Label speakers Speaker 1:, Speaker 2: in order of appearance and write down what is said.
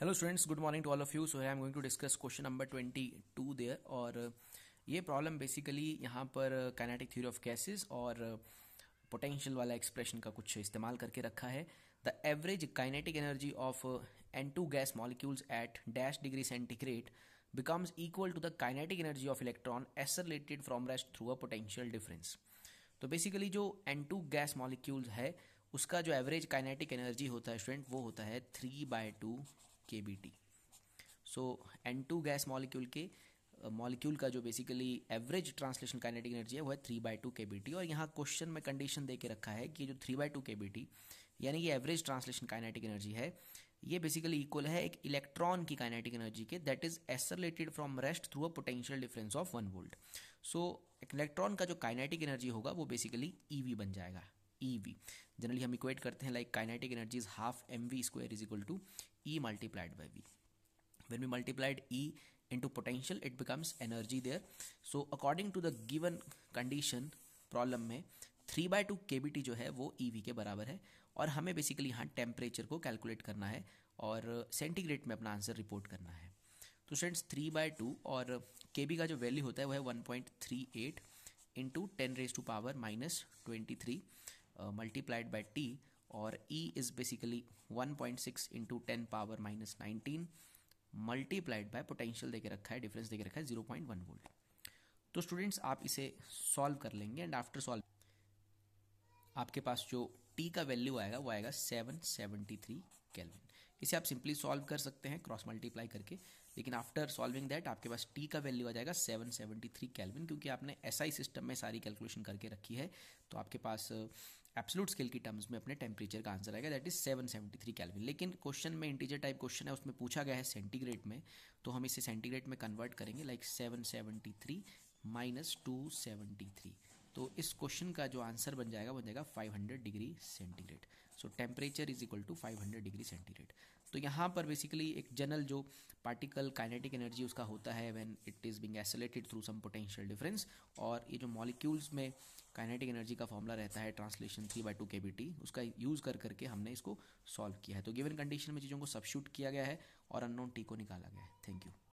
Speaker 1: Hello students good morning to all of you so I am going to discuss question number twenty two there और uh, ये problem basically यहाँ पर kinetic theory of gases और potential uh, वाला expression का कुछ इस्तेमाल करके रखा है the average kinetic energy of N two gas molecules at dash degree centigrade becomes equal to the kinetic energy of electron accelerated from rest through a potential difference तो basically जो N two gas molecules है उसका जो average kinetic energy होता है student वो होता है three by two K B T so N two gas molecule के मॉलिक्यूल uh, का जो basically average translation kinetic energy है वो है three by two K B T और यहाँ क्वेश्चन में कंडीशन दे के रखा है कि जो three by two K B T यानी कि एवरेज ट्रांसलेशन काइनेटिक एनर्जी है ये बेसिकली इक्वल है एक इलेक्ट्रॉन की काइनेटिक एनर्जी के that is accelerated from rest through a potential difference of one volt so एक इलेक्ट्रॉन का जो काइनेटिक एनर्जी होगा वो बेसिकली ई e बन जाएगा ई e जनरली हम इक्वेट करते हैं like kinetic energy is half M V square is equal to E multiplied by V. When we multiplied E into potential it becomes energy there so according to the given condition problem में three by two K T जो है वो ई e we के बराबर है और हमें basically यहाँ टेम्परेचर को कैलकुलेट करना है और सेंटीग्रेड में अपना आंसर रिपोर्ट करना है तो स्टूडेंट्स थ्री बाय टू और के बी का जो वैल्यू होता है वो है one point three eight into ten raise to power minus twenty three multiplied by T और E is basically 1.6 into ten power minus nineteen multiplied by potential देके रखा है डिफरेंस देके रखा है 0.1 वोल्ट तो स्टूडेंट्स आप इसे सॉल्व कर लेंगे एंड आफ्टर सॉल्व आपके पास जो T का वैल्यू आएगा वो आएगा 773 कैलवी इसे आप सिंपली सॉल्व कर सकते हैं क्रॉस मल्टीप्लाई करके लेकिन आफ्टर सॉल्विंग दैट आपके पास टी का वैल्यू आ जाएगा 773 केल्विन क्योंकि आपने एस SI सिस्टम में सारी कैलकुलेशन करके रखी है तो आपके पास एब्सोलूट uh, स्केल की टर्म्स में अपने टेम्परेचर का आंसर आएगा दैट इज 773 सेवेंटी लेकिन क्वेश्चन में इंटीजर टाइप क्वेश्चन है उसमें पूछा गया है सेंटीग्रेड में तो हम इसे सेंटीग्रेड में कन्वर्ट करेंगे like seven seventy three minus two seventy three तो इस क्वेश्चन का जो आंसर बन जाएगा बन जाएगा 500 degree centigrade so temperature is equal to 500 degree centigrade तो यहाँ पर बेसिकली एक जनरल जो पार्टिकल काइनेटिक एनर्जी उसका होता है when it is being accelerated through some potential difference और ये जो मॉलिक्यूल्स में काइनेटिक एनर्जी का फॉर्मूला रहता है translation three by two K B T उसका यूज़ कर करके हमने इसको सॉल्व किया है तो गिवन कंडीशन में चीज़ों को सब्शूट किया गया है और अननोन टी को निकाला गया है थैंक यू